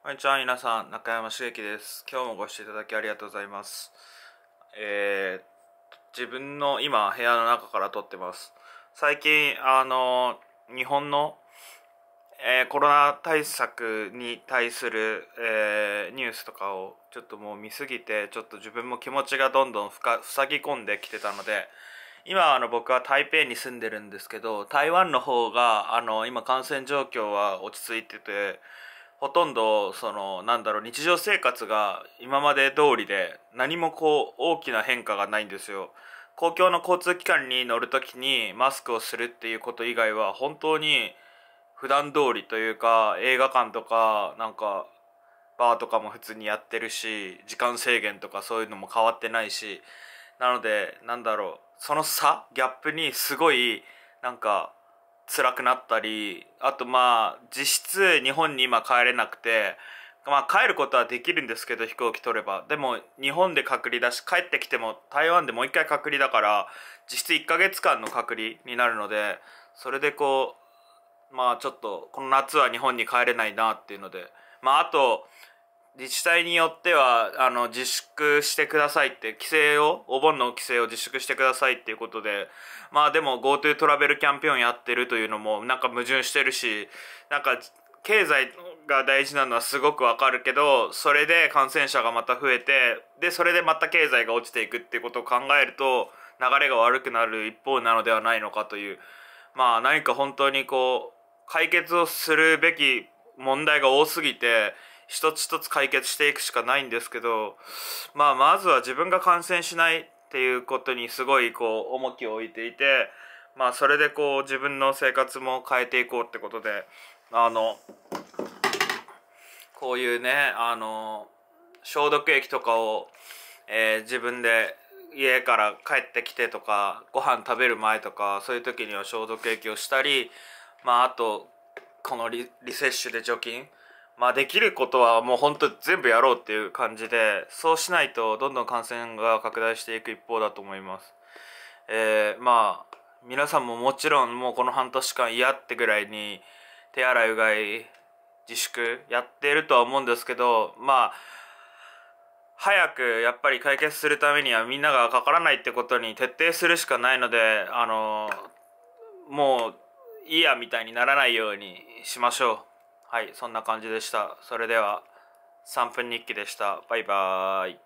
こんにちは、皆さん、中山茂樹です。今日もご視聴いただきありがとうございます。えー、自分の今、部屋の中から撮ってます。最近、あの、日本の、えー、コロナ対策に対する、えー、ニュースとかをちょっともう見すぎて、ちょっと自分も気持ちがどんどんふか塞ぎ込んできてたので、今あの僕は台北に住んでるんですけど台湾の方があの今感染状況は落ち着いててほとんどそのなんだろう日常生活が今まで通りで何もこう大きな変化がないんですよ。公共の交通機関に乗るきにマスクをするっていうこと以外は本当に普段通りというか映画館とかなんかバーとかも普通にやってるし時間制限とかそういうのも変わってないしなのでなんだろうその差ギャップにすごいなんか辛くなったりあとまあ実質日本に今帰れなくて、まあ、帰ることはできるんですけど飛行機取ればでも日本で隔離だし帰ってきても台湾でもう一回隔離だから実質1ヶ月間の隔離になるのでそれでこうまあちょっとこの夏は日本に帰れないなっていうのでまああと自治体によってはあの自粛してくださいってをお盆の規制を自粛してくださいっていうことでまあでも GoTo トラベルキャンペーンやってるというのもなんか矛盾してるしなんか経済が大事なのはすごくわかるけどそれで感染者がまた増えてでそれでまた経済が落ちていくっていうことを考えると流れが悪くなる一方なのではないのかというまあ何か本当にこう解決をするべき問題が多すぎて一つ一つ解決していくしかないんですけど、まあ、まずは自分が感染しないっていうことにすごいこう重きを置いていて、まあ、それでこう自分の生活も変えていこうってことであのこういうねあの消毒液とかを、えー、自分で家から帰ってきてとかご飯食べる前とかそういう時には消毒液をしたり、まあ、あとこのリセッシュで除菌まあできることはもう本当全部やろうっていう感じで、そうしないとどんどん感染が拡大していく一方だと思います。えー、まあ、皆さんももちろんもうこの半年間嫌ってぐらいに手洗いうがい自粛やってるとは思うんですけど、まあ、早くやっぱり解決するためにはみんながかからないってことに徹底するしかないので、あの、もういいやみたいにならないようにしましょう。はいそんな感じでしたそれでは3分日記でしたバイバーイ